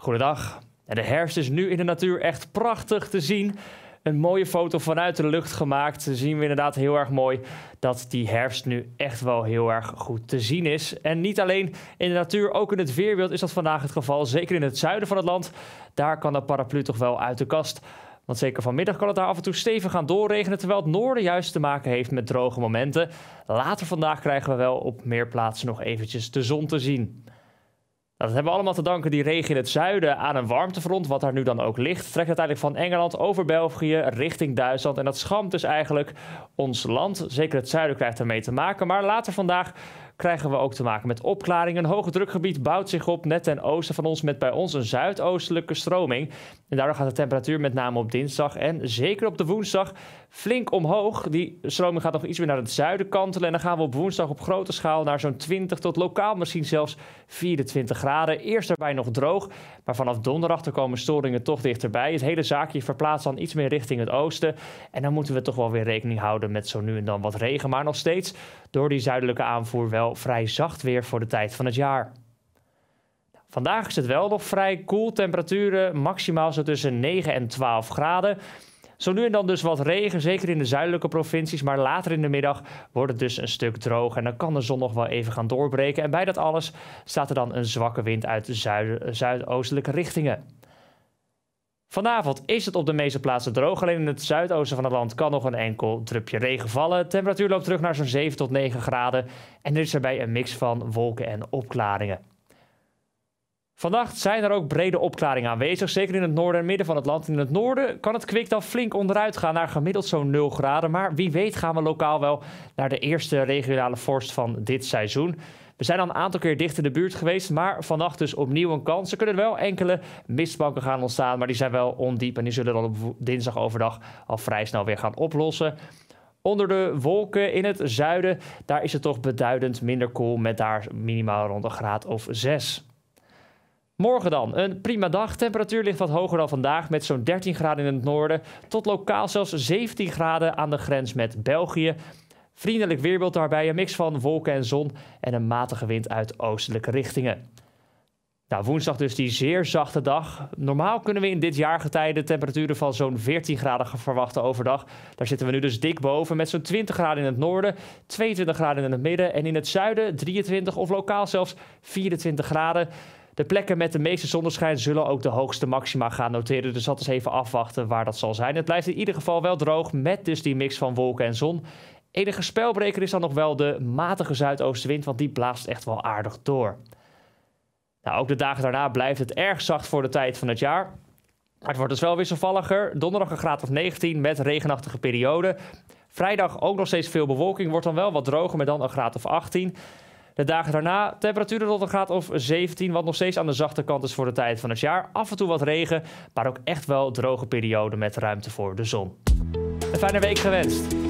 Goedendag. De herfst is nu in de natuur echt prachtig te zien. Een mooie foto vanuit de lucht gemaakt. Dan zien we inderdaad heel erg mooi dat die herfst nu echt wel heel erg goed te zien is. En niet alleen in de natuur, ook in het weerbeeld is dat vandaag het geval. Zeker in het zuiden van het land. Daar kan de paraplu toch wel uit de kast. Want zeker vanmiddag kan het daar af en toe stevig gaan doorregenen, terwijl het noorden juist te maken heeft met droge momenten. Later vandaag krijgen we wel op meer plaatsen nog eventjes de zon te zien. Nou, dat hebben we allemaal te danken, die regen in het zuiden, aan een warmtefront, wat daar nu dan ook ligt. Trekt uiteindelijk van Engeland over België richting Duitsland. En dat schampt dus eigenlijk ons land. Zeker het zuiden krijgt daarmee te maken. Maar later vandaag krijgen we ook te maken met opklaring. Een hoogdrukgebied bouwt zich op net ten oosten van ons met bij ons een zuidoostelijke stroming. En daardoor gaat de temperatuur met name op dinsdag en zeker op de woensdag flink omhoog. Die stroming gaat nog iets meer naar het zuiden kantelen en dan gaan we op woensdag op grote schaal naar zo'n 20 tot lokaal misschien zelfs 24 graden. Eerst daarbij nog droog, maar vanaf donderdag komen storingen toch dichterbij. Het hele zaakje verplaatst dan iets meer richting het oosten en dan moeten we toch wel weer rekening houden met zo nu en dan wat regen, maar nog steeds door die zuidelijke aanvoer wel vrij zacht weer voor de tijd van het jaar. Vandaag is het wel nog vrij koel. Temperaturen maximaal zo tussen 9 en 12 graden. Zo nu en dan dus wat regen, zeker in de zuidelijke provincies. Maar later in de middag wordt het dus een stuk droog. En dan kan de zon nog wel even gaan doorbreken. En bij dat alles staat er dan een zwakke wind uit zuid zuidoostelijke richtingen. Vanavond is het op de meeste plaatsen droog. Alleen in het zuidoosten van het land kan nog een enkel drupje regen vallen. De temperatuur loopt terug naar zo'n 7 tot 9 graden. En er is erbij een mix van wolken en opklaringen. Vannacht zijn er ook brede opklaringen aanwezig, zeker in het noorden en midden van het land. In het noorden kan het kwik dan flink onderuit gaan naar gemiddeld zo'n 0 graden. Maar wie weet gaan we lokaal wel naar de eerste regionale vorst van dit seizoen. We zijn al een aantal keer dicht in de buurt geweest, maar vannacht dus opnieuw een kans. Er kunnen wel enkele mistbanken gaan ontstaan, maar die zijn wel ondiep. En die zullen dan op dinsdag overdag al vrij snel weer gaan oplossen. Onder de wolken in het zuiden, daar is het toch beduidend minder koel met daar minimaal rond een graad of 6. Morgen dan een prima dag. Temperatuur ligt wat hoger dan vandaag met zo'n 13 graden in het noorden tot lokaal zelfs 17 graden aan de grens met België. Vriendelijk weerbeeld daarbij, een mix van wolken en zon en een matige wind uit oostelijke richtingen. Nou, woensdag dus die zeer zachte dag. Normaal kunnen we in dit jaargetijde temperaturen van zo'n 14 graden verwachten overdag. Daar zitten we nu dus dik boven met zo'n 20 graden in het noorden, 22 graden in het midden en in het zuiden 23 of lokaal zelfs 24 graden. De plekken met de meeste zonneschijn zullen ook de hoogste maxima gaan noteren. Dus dat is even afwachten waar dat zal zijn. Het blijft in ieder geval wel droog met dus die mix van wolken en zon. Enige spelbreker is dan nog wel de matige zuidoostenwind, want die blaast echt wel aardig door. Nou, ook de dagen daarna blijft het erg zacht voor de tijd van het jaar. Maar het wordt dus wel wisselvalliger. Donderdag een graad of 19 met regenachtige periode. Vrijdag ook nog steeds veel bewolking, wordt dan wel wat droger met dan een graad of 18. De dagen daarna temperaturen tot een graad of 17, wat nog steeds aan de zachte kant is voor de tijd van het jaar. Af en toe wat regen, maar ook echt wel droge periode met ruimte voor de zon. Een fijne week gewenst.